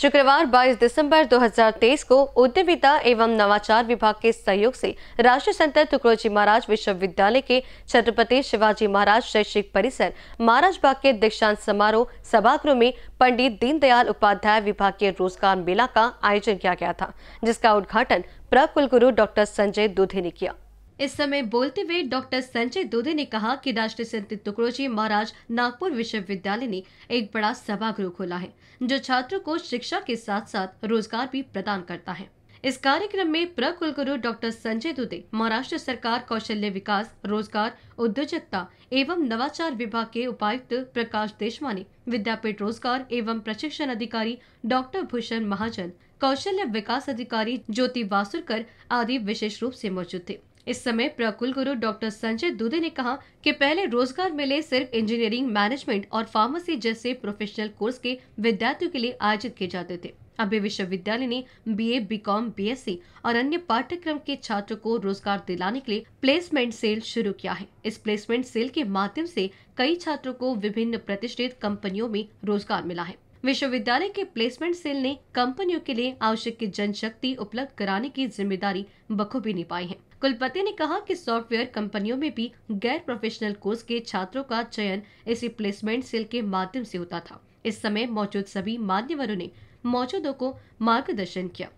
शुक्रवार 22 दिसंबर 2023 को उद्यमिता एवं नवाचार विभाग के सहयोग से राष्ट्रीय संत टुकड़ोजी महाराज विश्वविद्यालय के छत्रपति शिवाजी महाराज शैक्षिक परिसर महाराज बाग के दीक्षांत समारोह सभागृह में पंडित दीनदयाल उपाध्याय विभागीय रोजगार मेला का आयोजन किया गया था जिसका उद्घाटन प्रकुल गुरु डॉक्टर संजय दूधे ने किया इस समय बोलते हुए डॉक्टर संजय दोदे ने कहा कि राष्ट्रीय संत टुकड़ोजी महाराज नागपुर विश्वविद्यालय ने एक बड़ा सभागृह खोला है जो छात्रों को शिक्षा के साथ साथ रोजगार भी प्रदान करता है इस कार्यक्रम में प्रकुलगुरु डॉक्टर संजय दुदे महाराष्ट्र सरकार कौशल्य विकास रोजगार उद्योजकता एवं नवाचार विभाग के उपायुक्त प्रकाश देशवानी विद्यापीठ रोजगार एवं प्रशिक्षण अधिकारी डॉक्टर भूषण महाजन कौशल्य विकास अधिकारी ज्योति वासुरकर आदि विशेष रूप से मौजूद थे इस समय प्रकुल गुरु डॉक्टर संजय दुदे ने कहा कि पहले रोजगार मिले सिर्फ इंजीनियरिंग मैनेजमेंट और फार्मेसी जैसे प्रोफेशनल कोर्स के विद्यार्थियों के लिए आयोजित किए जाते थे अभी विश्वविद्यालय ने बीए, बीकॉम, बीएससी और अन्य पाठ्यक्रम के छात्रों को रोजगार दिलाने के लिए प्लेसमेंट सेल शुरू किया है इस प्लेसमेंट सेल के माध्यम से कई छात्रों को विभिन्न प्रतिष्ठित कंपनियों में रोजगार मिला है विश्वविद्यालय के प्लेसमेंट सेल ने कंपनियों के लिए आवश्यक जनशक्ति उपलब्ध कराने की जिम्मेदारी बखूबी निभाई है कुलपति ने कहा कि सॉफ्टवेयर कंपनियों में भी गैर प्रोफेशनल कोर्स के छात्रों का चयन इसी प्लेसमेंट सेल के माध्यम से होता था इस समय मौजूद सभी मान्यवरों ने मौजूदों को मार्गदर्शन किया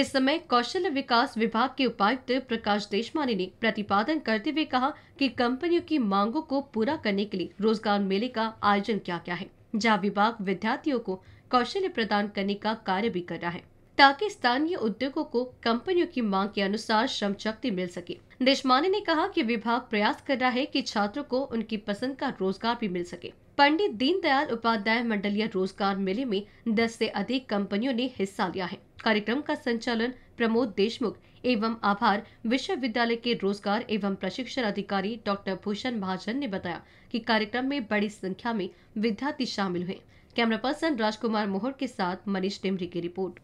इस समय कौशल विकास विभाग के उपायुक्त प्रकाश देशमानी ने प्रतिपादन करते हुए कहा कि कंपनियों की मांगों को पूरा करने के लिए रोजगार मेले का आयोजन किया गया है जहाँ विभाग विद्यार्थियों को कौशल्य प्रदान करने का कार्य भी कर रहा है ताकि स्थानीय उद्योगों को कंपनियों की मांग के अनुसार श्रम शक्ति मिल सके देशमाने ने कहा कि विभाग प्रयास कर रहा है कि छात्रों को उनकी पसंद का रोजगार भी मिल सके पंडित दीनदयाल उपाध्याय मंडलीय रोजगार मेले में 10 से अधिक कंपनियों ने हिस्सा लिया है कार्यक्रम का संचालन प्रमोद देशमुख एवं आभार विश्वविद्यालय के रोजगार एवं प्रशिक्षण अधिकारी डॉक्टर भूषण महाजन ने बताया कि कार्यक्रम में बड़ी संख्या में विद्यार्थी शामिल हुए कैमरा पर्सन राजकुमार मोहर के साथ मनीष टिमरी की रिपोर्ट